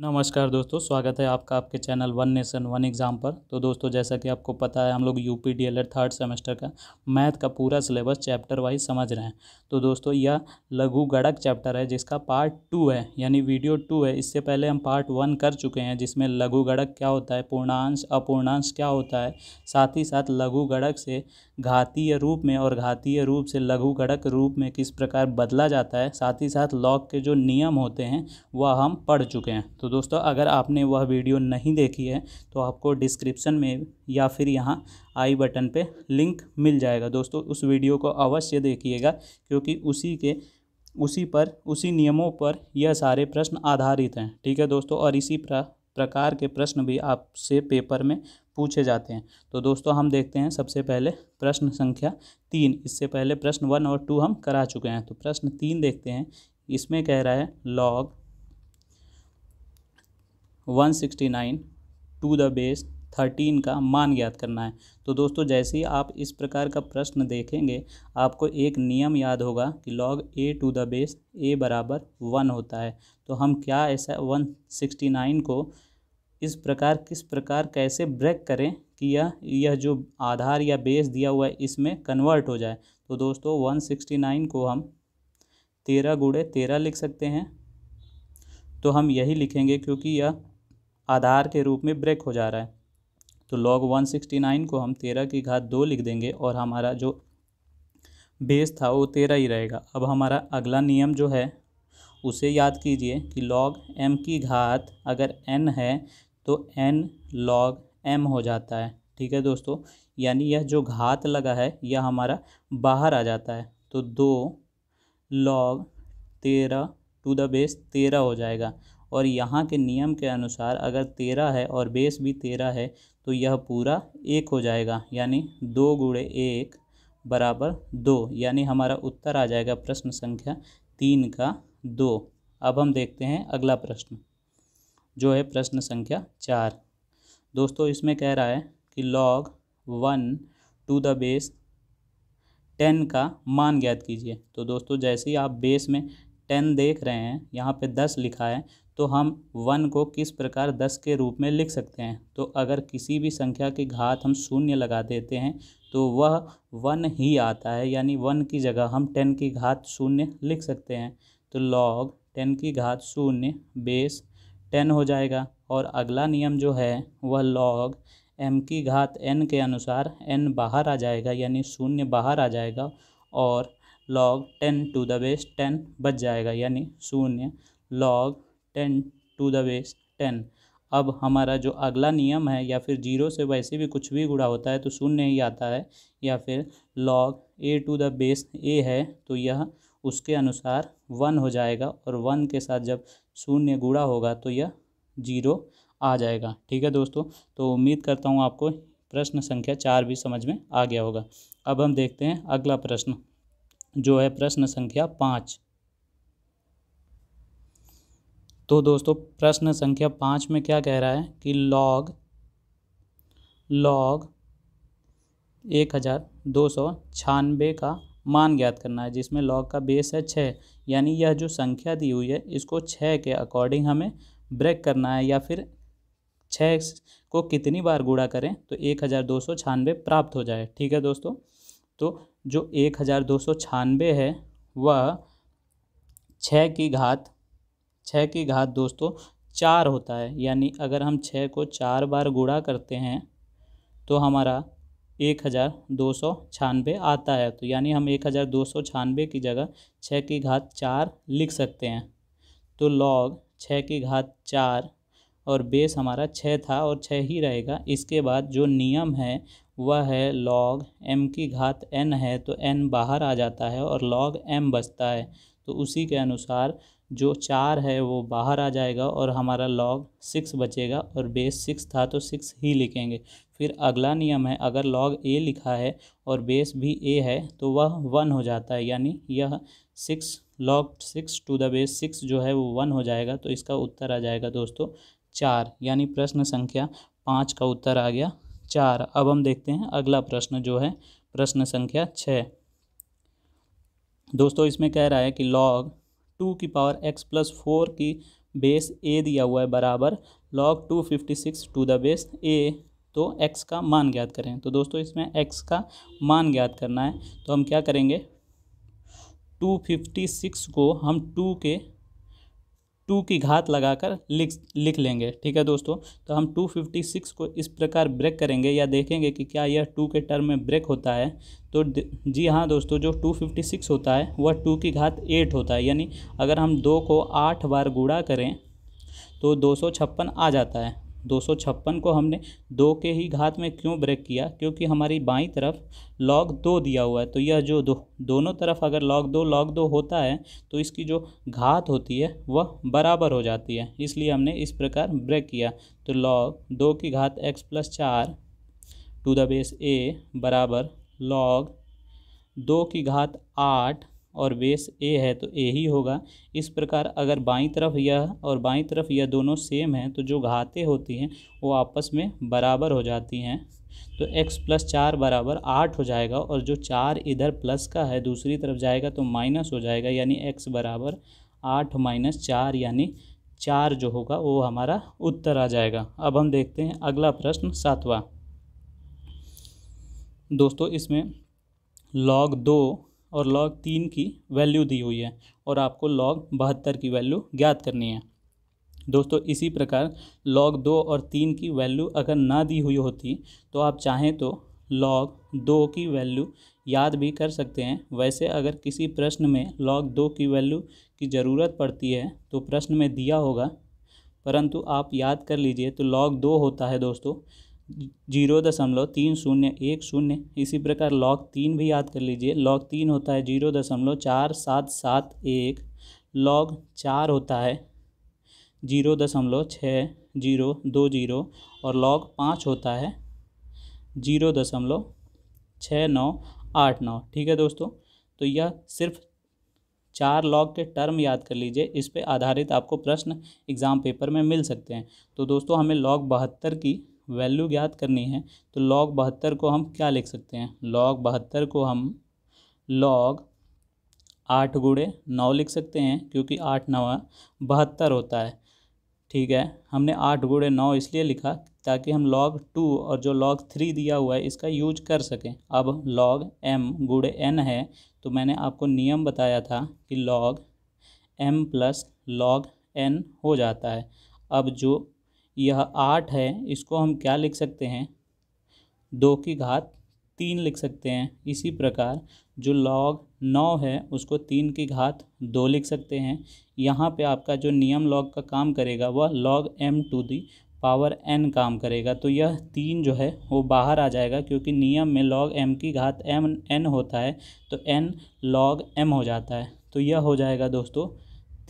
नमस्कार दोस्तों स्वागत है आपका आपके channel one nation one exam पर तो दोस्तों जैसा कि आपको पता है हम लोग U P D El Ed third semester का मैथ का पूरा सिलेबस चैप्टर वाइज समझ रहे हैं तो दोस्तों यह लघु गणक चैप्टर है जिसका पार्ट टू है यानी वीडियो टू है इससे पहले हम पार्ट वन कर चुके हैं जिसमें लघु गणक क्या होता है पूर्णांश अपूर्णांश क्या होता है साथ ही साथ लघु गणक से घातीय रूप में और घातीय रूप से लघु गणक रूप में किस प्रकार बदला जाता है साथ ही साथ लॉक के जो नियम होते हैं वह हम पढ़ चुके हैं तो तो दोस्तों अगर आपने वह वीडियो नहीं देखी है तो आपको डिस्क्रिप्शन में या फिर यहाँ आई बटन पे लिंक मिल जाएगा दोस्तों उस वीडियो को अवश्य देखिएगा क्योंकि उसी के उसी पर उसी नियमों पर यह सारे प्रश्न आधारित हैं ठीक है दोस्तों और इसी प्रकार के प्रश्न भी आपसे पेपर में पूछे जाते हैं तो दोस्तों हम देखते हैं सबसे पहले प्रश्न संख्या तीन इससे पहले प्रश्न वन और टू हम करा चुके हैं तो प्रश्न तीन देखते हैं इसमें कह रहा है लॉग 169 टू द बेस 13 का मान ज्ञात करना है तो दोस्तों जैसे ही आप इस प्रकार का प्रश्न देखेंगे आपको एक नियम याद होगा कि log A to the base A बराबर वन होता है तो हम क्या ऐसा 169 को इस प्रकार किस प्रकार कैसे ब्रेक करें कि यह यह जो आधार या बेस दिया हुआ है इसमें कन्वर्ट हो जाए तो दोस्तों 169 को हम तेरह गुड़े तेरह लिख सकते हैं तो हम यही लिखेंगे क्योंकि यह आधार के रूप में ब्रेक हो जा रहा है तो लॉग 169 को हम तेरह की घात दो लिख देंगे और हमारा जो बेस था वो तेरह ही रहेगा अब हमारा अगला नियम जो है उसे याद कीजिए कि लॉग एम की घात अगर एन है तो एन लॉग एम हो जाता है ठीक है दोस्तों यानी यह जो घात लगा है यह हमारा बाहर आ जाता है तो दो लॉग तेरह टू द बेस तेरह हो जाएगा और यहाँ के नियम के अनुसार अगर तेरह है और बेस भी तेरह है तो यह पूरा एक हो जाएगा यानी दो गुड़े एक बराबर दो यानी हमारा उत्तर आ जाएगा प्रश्न संख्या तीन का दो अब हम देखते हैं अगला प्रश्न जो है प्रश्न संख्या चार दोस्तों इसमें कह रहा है कि log one to the base ten का मान ज्ञात कीजिए तो दोस्तों जैसे ही आप बेस में टेन देख रहे हैं यहाँ पे दस लिखा है तो हम वन को किस प्रकार दस के रूप में लिख सकते हैं तो अगर किसी भी संख्या के घात हम शून्य लगा देते हैं तो वह वन ही आता है यानी वन की जगह हम टेन की घात शून्य लिख सकते हैं तो लॉग टेन की घात शून्य बेस टेन हो जाएगा और अगला नियम जो है वह लॉग एम की घात एन के अनुसार एन बाहर आ जाएगा यानी शून्य बाहर आ जाएगा और log ten to the base ten बच जाएगा यानी शून्य log ten to the base ten अब हमारा जो अगला नियम है या फिर जीरो से वैसे भी कुछ भी गुड़ा होता है तो शून्य ही आता है या फिर log A to the base A है तो यह उसके अनुसार वन हो जाएगा और वन के साथ जब शून्य गुड़ा होगा तो यह जीरो आ जाएगा ठीक है दोस्तों तो उम्मीद करता हूँ आपको प्रश्न संख्या चार भी समझ में आ गया होगा अब हम देखते हैं अगला प्रश्न जो है प्रश्न संख्या पाँच तो दोस्तों प्रश्न संख्या पाँच में क्या कह रहा है कि लॉग लॉग एक हज़ार दो सौ छानबे का मान ज्ञात करना है जिसमें लॉग का बेस है छः यानी यह जो संख्या दी हुई है इसको छः के अकॉर्डिंग हमें ब्रेक करना है या फिर छः को कितनी बार गुड़ा करें तो एक हज़ार दो सौ छानबे प्राप्त हो जाए ठीक है दोस्तों तो जो एक हज़ार दो सौ छानबे है वह छः की घात छः की घात दोस्तों चार होता है यानी अगर हम छः को चार बार गुणा करते हैं तो हमारा एक हज़ार दो सौ छानबे आता है तो यानी हम एक हज़ार दो सौ छानबे की जगह छः की घात चार लिख सकते हैं तो लॉग छः की घात चार और बेस हमारा छः था और छः ही रहेगा इसके बाद जो नियम है वह है लॉग एम की घात एन है तो एन बाहर आ जाता है और लॉग एम बचता है तो उसी के अनुसार जो चार है वो बाहर आ जाएगा और हमारा लॉग सिक्स बचेगा और बेस सिक्स था तो सिक्स ही लिखेंगे फिर अगला नियम है अगर लॉग ए लिखा है और बेस भी ए है तो वह वन हो जाता है यानी यह six log six to the base six जो है वो वन हो जाएगा तो इसका उत्तर आ जाएगा दोस्तों चार यानी प्रश्न संख्या पाँच का उत्तर आ गया चार अब हम देखते हैं अगला प्रश्न जो है प्रश्न संख्या छः दोस्तों इसमें कह रहा है कि लॉग टू की पावर एक्स प्लस फोर की बेस ए दिया हुआ है बराबर log two fifty six to the base A तो एक्स का मान ज्ञात करें तो दोस्तों इसमें एक्स का मान ज्ञात करना है तो हम क्या करेंगे टू फिफ्टी सिक्स को हम टू के टू की घात लगाकर लिख लिख लेंगे ठीक है दोस्तों तो हम 256 को इस प्रकार ब्रेक करेंगे या देखेंगे कि क्या यह टू के टर्म में ब्रेक होता है तो जी हाँ दोस्तों जो 256 होता है वह टू की घात एट होता है यानी अगर हम दो को आठ बार गुड़ा करें तो दो आ जाता है दो को हमने दो के ही घात में क्यों ब्रेक किया क्योंकि हमारी बाई तरफ लॉग दो दिया हुआ है तो यह जो दो दोनों तरफ अगर लॉग दो लॉग दो होता है तो इसकी जो घात होती है वह बराबर हो जाती है इसलिए हमने इस प्रकार ब्रेक किया तो लॉग दो की घात एक्स प्लस चार टू द बेस ए बराबर लॉग दो की घात आठ और बेस ए है तो ए ही होगा इस प्रकार अगर बाईं तरफ यह और बाईं तरफ यह दोनों सेम हैं तो जो घातें होती हैं वो आपस में बराबर हो जाती हैं तो x प्लस चार बराबर आठ हो जाएगा और जो चार इधर प्लस का है दूसरी तरफ जाएगा तो माइनस हो जाएगा यानी x बराबर आठ माइनस चार यानी चार जो होगा वो हमारा उत्तर आ जाएगा अब हम देखते हैं अगला प्रश्न सातवां दोस्तों इसमें लॉग दो और लॉग तीन की वैल्यू दी हुई है और आपको लॉग बहत्तर की वैल्यू ज्ञात करनी है दोस्तों इसी प्रकार लॉग दो और तीन की वैल्यू अगर ना दी हुई होती तो आप चाहें तो लॉग दो की वैल्यू याद भी कर सकते हैं वैसे अगर किसी प्रश्न में लॉग दो की वैल्यू की ज़रूरत पड़ती है तो प्रश्न में दिया होगा परंतु आप याद कर लीजिए तो लॉग दो होता है दोस्तों जीरो दशमलव तीन शून्य एक शून्य इसी प्रकार लॉग तीन भी याद कर लीजिए लॉग तीन होता है जीरो दशमलव चार सात सात एक लॉग चार होता है जीरो दशमलव छः जीरो दो जीरो और लॉग पाँच होता है जीरो दशमलव छः नौ आठ नौ ठीक है दोस्तों तो यह सिर्फ चार लॉग के टर्म याद कर लीजिए इस पर आधारित आपको प्रश्न एग्ज़ाम पेपर में मिल सकते हैं तो दोस्तों हमें लॉग बहत्तर की वैल्यू ज्ञात करनी है तो लॉग बहत्तर को हम क्या लिख सकते हैं लॉग बहत्तर को हम लॉग आठ गुड़े नौ लिख सकते हैं क्योंकि आठ नवा बहत्तर होता है ठीक है हमने आठ गुड़े नौ इसलिए लिखा ताकि हम लॉग टू और जो लॉग थ्री दिया हुआ है इसका यूज कर सकें अब लॉग एम गुड़े एन है तो मैंने आपको नियम बताया था कि log M plus log N हो जाता है अब जो यह आठ है इसको हम क्या लिख सकते हैं दो की घात तीन लिख सकते हैं इसी प्रकार जो लॉग नौ है उसको तीन की घात दो लिख सकते हैं यहाँ पे आपका जो नियम लॉग का काम करेगा वह log M to the power N काम करेगा तो यह तीन जो है वो बाहर आ जाएगा क्योंकि नियम में लॉग एम की घात एम एन होता है तो एन लॉग एम हो जाता है तो यह हो जाएगा दोस्तों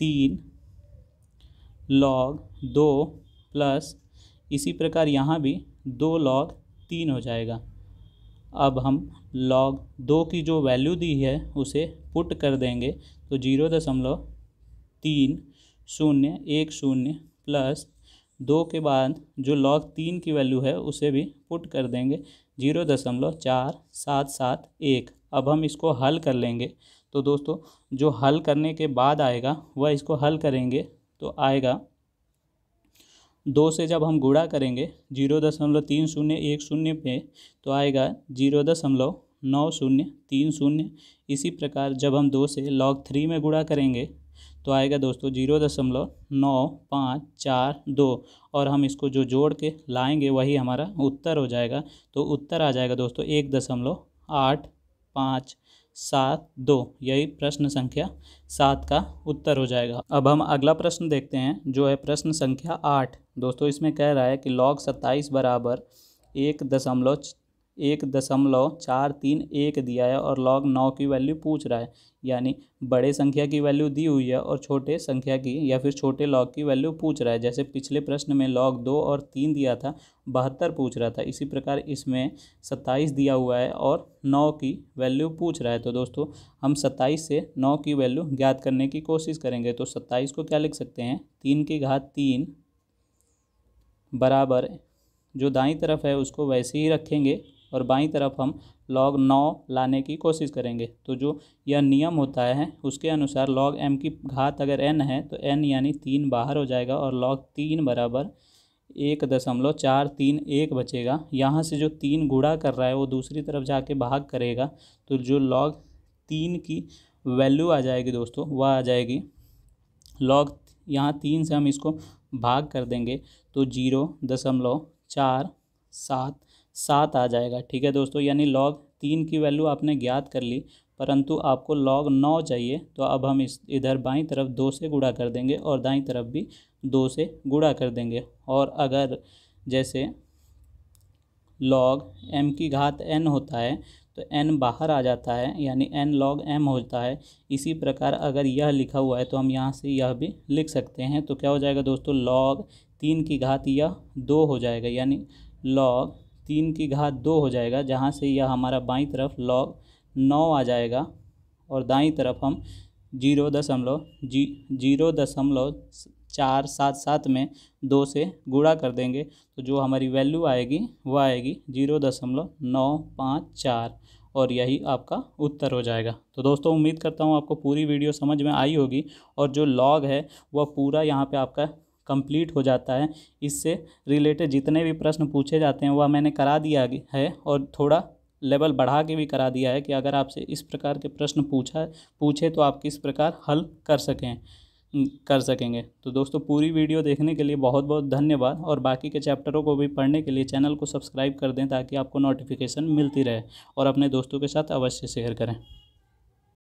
तीन लॉग दो प्लस इसी प्रकार यहाँ भी दो लॉग तीन हो जाएगा अब हम लॉग दो की जो वैल्यू दी है उसे पुट कर देंगे तो जीरो दशमलव तीन शून्य एक शून्य प्लस दो के बाद जो लॉग तीन की वैल्यू है उसे भी पुट कर देंगे जीरो दशमलव चार सात सात एक अब हम इसको हल कर लेंगे तो दोस्तों जो हल करने के बाद आएगा वह इसको हल करेंगे तो आएगा दो से जब हम गुड़ा करेंगे जीरो दशमलव तीन शून्य एक शून्य पे तो आएगा जीरो दशमलव नौ शून्य तीन शून्य इसी प्रकार जब हम दो से लॉग थ्री में गुड़ा करेंगे तो आएगा दोस्तों जीरो दशमलव नौ पाँच चार दो और हम इसको जो जोड़ के लाएंगे वही हमारा उत्तर हो जाएगा तो उत्तर आ जाएगा दोस्तों एक दशमलव आठ पाँच सात दो यही प्रश्न संख्या सात का उत्तर हो जाएगा अब हम अगला प्रश्न देखते हैं जो है प्रश्न संख्या आठ दोस्तों इसमें कह रहा है कि लॉग सत्ताईस बराबर एक दशमलव एक दशमलव चार तीन एक दिया है और लॉग नौ की वैल्यू पूछ रहा है यानी बड़े संख्या की वैल्यू दी हुई है और छोटे संख्या की या फिर छोटे लॉग की वैल्यू पूछ रहा है जैसे पिछले प्रश्न में लॉग दो और तीन दिया था बहत्तर पूछ रहा था इसी प्रकार इसमें सत्ताईस दिया हुआ है और नौ की वैल्यू पूछ रहा है तो दोस्तों हम सत्ताईस से नौ की वैल्यू ज्ञात करने की कोशिश करेंगे तो सत्ताईस को क्या लिख सकते हैं तीन की घात तीन बराबर जो दाई तरफ है उसको वैसे ही रखेंगे और बाईं तरफ हम लॉग नौ लाने की कोशिश करेंगे तो जो यह नियम होता है उसके अनुसार लॉग एम की घात अगर एन है तो एन यानी तीन बाहर हो जाएगा और लॉग तीन बराबर एक दशमलव चार तीन एक बचेगा यहाँ से जो तीन गुड़ा कर रहा है वो दूसरी तरफ जाके भाग करेगा तो जो लॉग तीन की वैल्यू आ जाएगी दोस्तों वह आ जाएगी लॉग यहाँ तीन से हम इसको भाग कर देंगे तो जीरो दशमलव चार सात सात आ जाएगा ठीक है दोस्तों यानी लॉग तीन की वैल्यू आपने ज्ञात कर ली परंतु आपको लॉग नौ चाहिए तो अब हम इस इधर बाई तरफ दो से गुड़ा कर देंगे और दाई तरफ भी दो से गुड़ा कर देंगे और अगर जैसे लॉग एम की घात एन होता है तो एन बाहर आ जाता है यानी एन लॉग एम होता है इसी प्रकार अगर यह लिखा हुआ है तो हम यहाँ से यह भी लिख सकते हैं तो क्या हो जाएगा दोस्तों लॉग तीन की घात यह दो हो जाएगा यानी लॉग तीन की घात दो हो जाएगा जहाँ से यह हमारा बाईं तरफ लॉग नौ आ जाएगा और दाईं तरफ हम जीरो दशमलव जी जीरो दशमलव चार सात सात में दो से गुणा कर देंगे तो जो हमारी वैल्यू आएगी वह आएगी जीरो दशमलव नौ पाँच चार और यही आपका उत्तर हो जाएगा तो दोस्तों उम्मीद करता हूँ आपको पूरी वीडियो समझ में आई होगी और जो लॉग है वह पूरा यहाँ पे आपका कंप्लीट हो जाता है इससे रिलेटेड जितने भी प्रश्न पूछे जाते हैं वह मैंने करा दिया है और थोड़ा लेवल बढ़ा के भी करा दिया है कि अगर आपसे इस प्रकार के प्रश्न पूछा पूछे तो आप किस प्रकार हल कर सकें कर सकेंगे तो दोस्तों पूरी वीडियो देखने के लिए बहुत बहुत धन्यवाद और बाकी के चैप्टरों को भी पढ़ने के लिए चैनल को सब्सक्राइब कर दें ताकि आपको नोटिफिकेशन मिलती रहे और अपने दोस्तों के साथ अवश्य शेयर करें